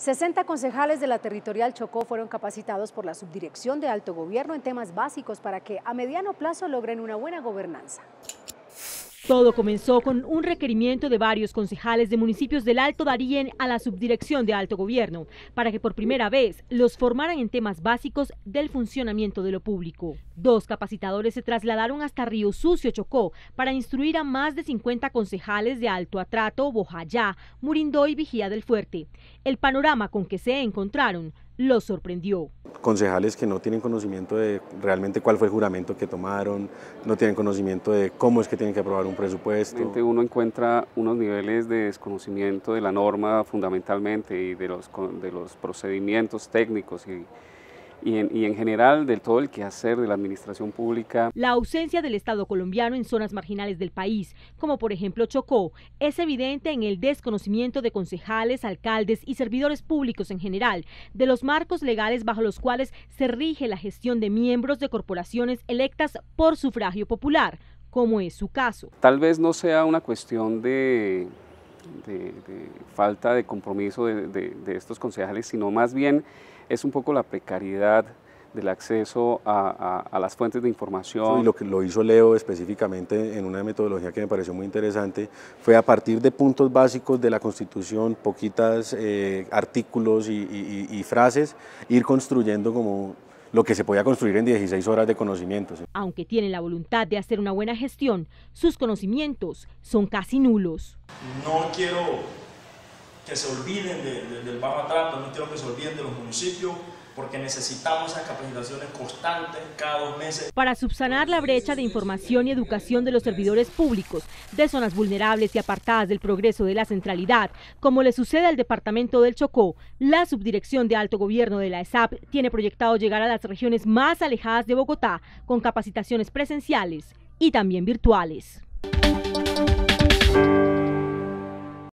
60 concejales de la Territorial Chocó fueron capacitados por la Subdirección de Alto Gobierno en temas básicos para que a mediano plazo logren una buena gobernanza. Todo comenzó con un requerimiento de varios concejales de municipios del Alto Darien a la subdirección de Alto Gobierno para que por primera vez los formaran en temas básicos del funcionamiento de lo público. Dos capacitadores se trasladaron hasta Río Sucio, Chocó, para instruir a más de 50 concejales de Alto Atrato, Bojayá, Murindó y Vigía del Fuerte. El panorama con que se encontraron lo sorprendió. Concejales que no tienen conocimiento de realmente cuál fue el juramento que tomaron, no tienen conocimiento de cómo es que tienen que aprobar un presupuesto. Uno encuentra unos niveles de desconocimiento de la norma fundamentalmente y de los, de los procedimientos técnicos y y en, en, general de todo el quehacer de la administración pública. La ausencia del Estado colombiano en zonas marginales del país, como por ejemplo Chocó, es evidente en el desconocimiento de concejales, alcaldes y servidores públicos en general de los marcos legales bajo los cuales se rige la gestión de miembros de corporaciones electas por sufragio popular, como es su caso. Tal vez no sea una cuestión de de, falta de compromiso de, de, estos concejales, sino más bien es un poco la precariedad del acceso a, a, las fuentes de información. Y lo que lo hizo Leo específicamente en una metodología que me pareció muy interesante fue a partir de puntos básicos de la Constitución, poquitas eh, artículos y, y frases, ir construyendo como lo que se podía construir en 16 horas de conocimientos. Aunque tienen la voluntad de hacer una buena gestión, sus conocimientos son casi nulos. No quiero que se olviden del bajo trato, no quiero que se olviden de los municipios, porque necesitamos esas capacitaciones constantes cada dos meses. Para subsanar la brecha de información y educación de los servidores públicos de zonas vulnerables y apartadas del progreso de la centralidad, como le sucede al departamento del Chocó, la subdirección de alto gobierno de la ESAP tiene proyectado llegar a las regiones más alejadas de Bogotá con capacitaciones presenciales y también virtuales.